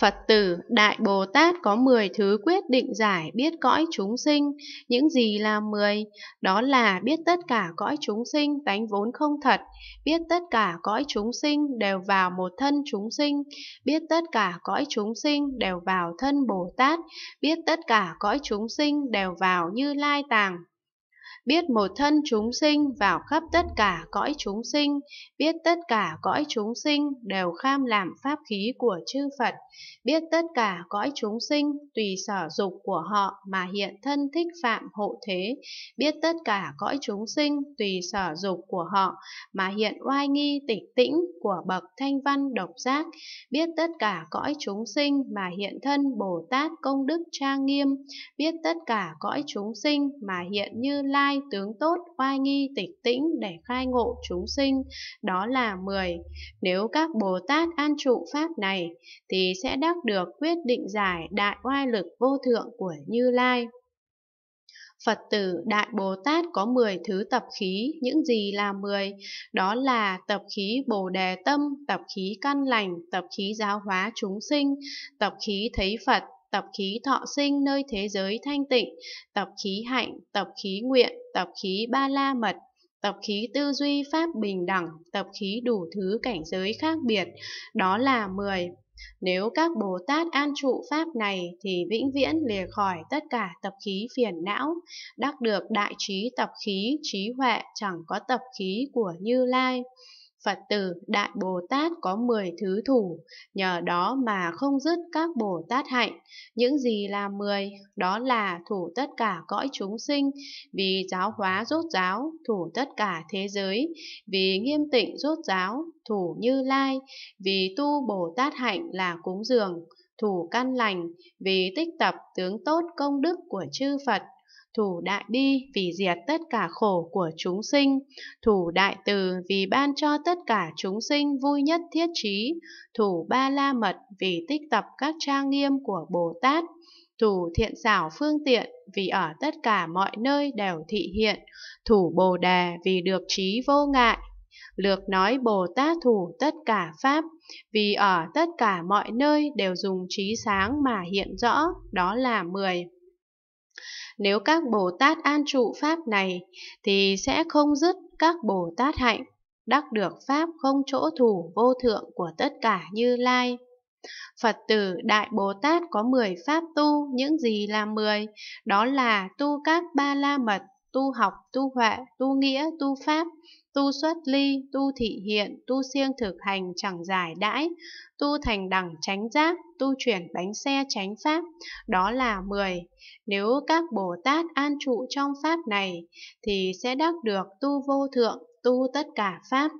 Phật tử, Đại Bồ Tát có 10 thứ quyết định giải biết cõi chúng sinh. Những gì là 10? Đó là biết tất cả cõi chúng sinh tánh vốn không thật, biết tất cả cõi chúng sinh đều vào một thân chúng sinh, biết tất cả cõi chúng sinh đều vào thân Bồ Tát, biết tất cả cõi chúng sinh đều vào Như Lai Tàng, biết một thân chúng sinh vào khắp tất cả cõi chúng sinh, biết tất cả cõi chúng sinh đều kham làm pháp khí của chư Phật, biết tất cả cõi chúng sinh tùy sở dục của họ mà hiện thân thích phạm hộ thế, biết tất cả cõi chúng sinh tùy sở dục của họ mà hiện oai nghi tịch tĩnh của bậc thanh văn độc giác, biết tất cả cõi chúng sinh mà hiện thân Bồ Tát công đức trang nghiêm, biết tất cả cõi chúng sinh mà hiện như lai tướng tốt, oai nghi, tịch tĩnh để khai ngộ chúng sinh, đó là 10. Nếu các Bồ Tát an trụ Pháp này, thì sẽ đắc được quyết định giải đại oai lực vô thượng của Như Lai. Phật tử Đại Bồ Tát có 10 thứ tập khí, những gì là 10? Đó là tập khí Bồ Đề Tâm, tập khí căn lành, tập khí giáo hóa chúng sinh, tập khí thấy Phật, tập khí thọ sinh nơi thế giới thanh tịnh, tập khí hạnh, tập khí nguyện, tập khí ba la mật, tập khí tư duy pháp bình đẳng, tập khí đủ thứ cảnh giới khác biệt, đó là 10. Nếu các Bồ Tát an trụ Pháp này thì vĩnh viễn lìa khỏi tất cả tập khí phiền não, đắc được đại trí tập khí, trí huệ chẳng có tập khí của Như Lai. Phật tử Đại Bồ Tát có 10 thứ thủ, nhờ đó mà không dứt các Bồ Tát hạnh. Những gì là 10, đó là thủ tất cả cõi chúng sinh, vì giáo hóa rốt giáo, thủ tất cả thế giới, vì nghiêm tịnh rốt giáo, thủ như lai, vì tu Bồ Tát hạnh là cúng dường, thủ căn lành, vì tích tập tướng tốt công đức của chư Phật Thủ đại bi vì diệt tất cả khổ của chúng sinh, thủ đại từ vì ban cho tất cả chúng sinh vui nhất thiết trí, thủ ba la mật vì tích tập các trang nghiêm của Bồ Tát, thủ thiện xảo phương tiện vì ở tất cả mọi nơi đều thị hiện, thủ Bồ đề vì được trí vô ngại. Lược nói Bồ Tát thủ tất cả Pháp, vì ở tất cả mọi nơi đều dùng trí sáng mà hiện rõ, đó là mười nếu các Bồ Tát an trụ Pháp này, thì sẽ không dứt các Bồ Tát hạnh, đắc được Pháp không chỗ thủ vô thượng của tất cả như lai. Phật tử Đại Bồ Tát có 10 pháp tu, những gì là 10? Đó là tu các ba la mật, tu học, tu huệ, tu nghĩa, tu pháp, tu xuất ly, tu thị hiện, tu siêng thực hành chẳng giải đãi, tu thành đẳng tránh giác, tu chuyển bánh xe tránh pháp, đó là 10. Nếu các Bồ Tát an trụ trong pháp này, thì sẽ đắc được tu vô thượng, tu tất cả pháp.